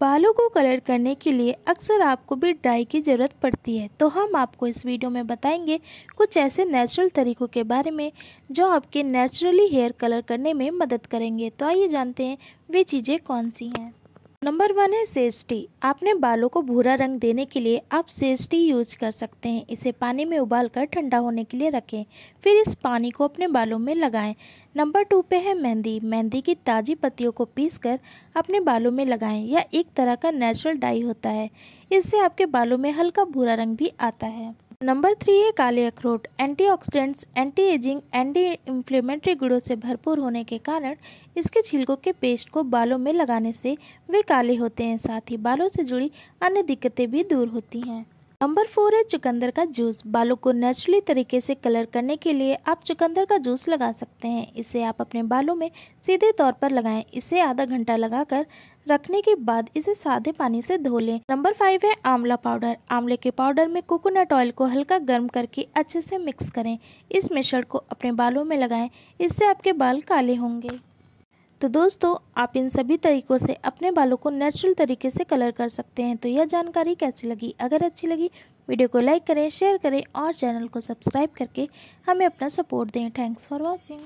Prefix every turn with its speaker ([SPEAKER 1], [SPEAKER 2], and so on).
[SPEAKER 1] बालों को कलर करने के लिए अक्सर आपको भी डाई की ज़रूरत पड़ती है तो हम आपको इस वीडियो में बताएंगे कुछ ऐसे नेचुरल तरीकों के बारे में जो आपके नेचुरली हेयर कलर करने में मदद करेंगे तो आइए जानते हैं वे चीज़ें कौन सी हैं नंबर वन है सेस्टी आपने बालों को भूरा रंग देने के लिए आप सेस्टी यूज कर सकते हैं इसे पानी में उबालकर ठंडा होने के लिए रखें फिर इस पानी को अपने बालों में लगाएं नंबर टू पे है मेहंदी मेहंदी की ताज़ी पत्तियों को पीसकर अपने बालों में लगाएं यह एक तरह का नेचुरल डाई होता है इससे आपके बालों में हल्का भूरा रंग भी आता है नंबर थ्री है काले अखरोट antioxidants anti ageing anti inflammatory गुड़ों से भरपूर होने के कारण इसके छिलकों के पेस्ट को बालों में लगाने से वे काले होते हैं साथ ही बालों से जुड़ी अन्य दिक्कतें भी दूर होती हैं नंबर फोर है चुकंदर का जूस बालों को नेचुरली तरीके से कलर करने के लिए आप चुकंदर का जूस लगा सकते हैं इसे आप अपने बालों में सीधे तौर पर लगाएं इसे आधा घंटा लगाकर रखने के बाद इसे सादे पानी से धो लें नंबर फाइव है आंवला पाउडर आंवले के पाउडर में कोकोनट ऑयल को हल्का गर्म करके अच्छे से मिक्स करें इस मिश्रण को अपने बालों में लगाएं इससे आपके बाल काले होंगे तो दोस्तों आप इन सभी तरीक़ों से अपने बालों को नेचुरल तरीके से कलर कर सकते हैं तो यह जानकारी कैसी लगी अगर अच्छी लगी वीडियो को लाइक करें शेयर करें और चैनल को सब्सक्राइब करके हमें अपना सपोर्ट दें थैंक्स फॉर वॉचिंग